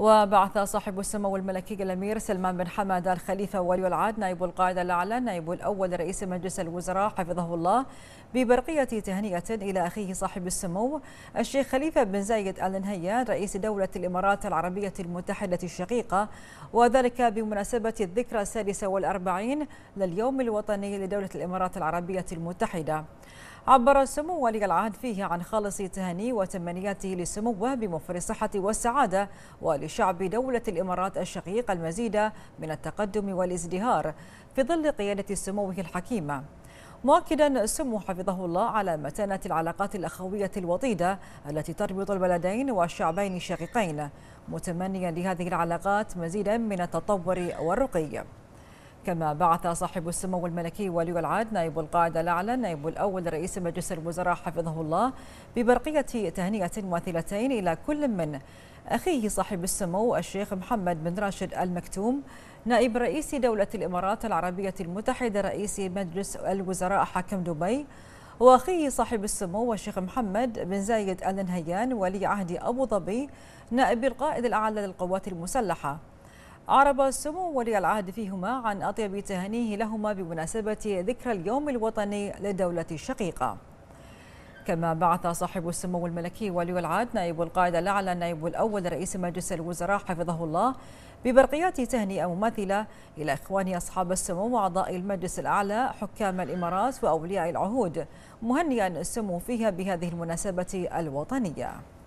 وبعث صاحب السمو الملكي الأمير سلمان بن حمد الخليفة ولي العهد نائب القائد الأعلى نائب الأول رئيس مجلس الوزراء حفظه الله ببرقية تهنئة إلى أخيه صاحب السمو الشيخ خليفة بن زايد آل نهيان رئيس دولة الإمارات العربية المتحدة الشقيقة وذلك بمناسبة الذكرى السادسة والأربعين لليوم الوطني لدولة الإمارات العربية المتحدة عبر سمو ولي العهد فيه عن خالص تهاني وتمنياته لسموه بموفر الصحة والسعادة ولشعب دولة الإمارات الشقيقة المزيد من التقدم والازدهار في ظل قيادة سموه الحكيمة مؤكدا سمو حفظه الله على متانة العلاقات الأخوية الوطيدة التي تربط البلدين والشعبين الشقيقين متمنيا لهذه العلاقات مزيدا من التطور والرقي كما بعث صاحب السمو الملكي ولي العهد نائب القائد الأعلى نائب الأول لرئيس مجلس الوزراء حفظه الله ببرقية تهنئة مماثلتين إلى كل من أخيه صاحب السمو الشيخ محمد بن راشد المكتوم نائب رئيس دولة الإمارات العربية المتحدة رئيس مجلس الوزراء حاكم دبي وأخيه صاحب السمو الشيخ محمد بن زايد آل نهيان ولي عهد أبو ظبي نائب القائد الأعلى للقوات المسلحة أعرب سمو ولي العهد فيهما عن أطيب تهنيه لهما بمناسبة ذكرى اليوم الوطني للدولة الشقيقة كما بعث صاحب السمو الملكي ولي العهد نائب القائد الأعلى النائب الأول لرئيس مجلس الوزراء حفظه الله ببرقيات تهنئة مماثلة إلى إخوان أصحاب السمو وأعضاء المجلس الأعلى حكام الإمارات وأولياء العهود مهنئا السمو فيها بهذه المناسبة الوطنية